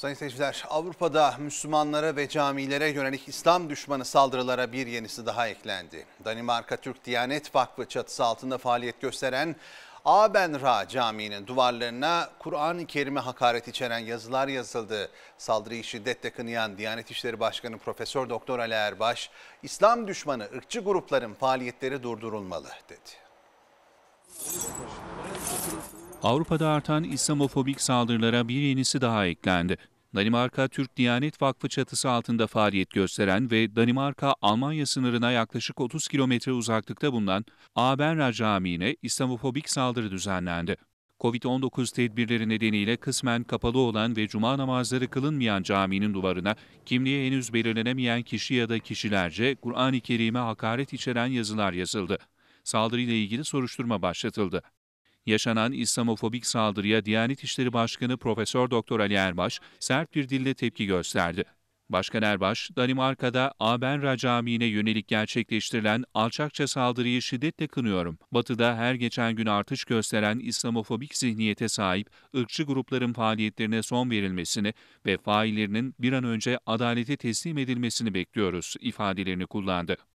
Sayın seyirciler, Avrupa'da Müslümanlara ve camilere yönelik İslam düşmanı saldırılara bir yenisi daha eklendi. Danimarka Türk Diyanet Vakfı çatısı altında faaliyet gösteren Abenra Camii'nin duvarlarına Kur'an-ı Kerim'e hakaret içeren yazılar yazıldı. Saldırıyı şiddetle kınayan Diyanet İşleri Başkanı Profesör Doktor Ali Erbaş, İslam düşmanı ırkçı grupların faaliyetleri durdurulmalı dedi. Avrupa'da artan İslamofobik saldırılara bir yenisi daha eklendi. Danimarka Türk Diyanet Vakfı çatısı altında faaliyet gösteren ve Danimarka-Almanya sınırına yaklaşık 30 kilometre uzaklıkta bulunan Abenra Camii'ne İslamofobik saldırı düzenlendi. Covid-19 tedbirleri nedeniyle kısmen kapalı olan ve cuma namazları kılınmayan caminin duvarına kimliği henüz belirlenemeyen kişi ya da kişilerce Kur'an-ı Kerim'e hakaret içeren yazılar yazıldı. Saldırıyla ilgili soruşturma başlatıldı yaşanan İslamofobik saldırıya Diyanet İşleri Başkanı Profesör Doktor Ali Erbaş sert bir dille tepki gösterdi. Başkan Erbaş, Danimarka'da Abenra Camii'ne yönelik gerçekleştirilen alçakça saldırıyı şiddetle kınıyorum. Batı'da her geçen gün artış gösteren İslamofobik zihniyete sahip ırkçı grupların faaliyetlerine son verilmesini ve faillerinin bir an önce adalete teslim edilmesini bekliyoruz ifadelerini kullandı.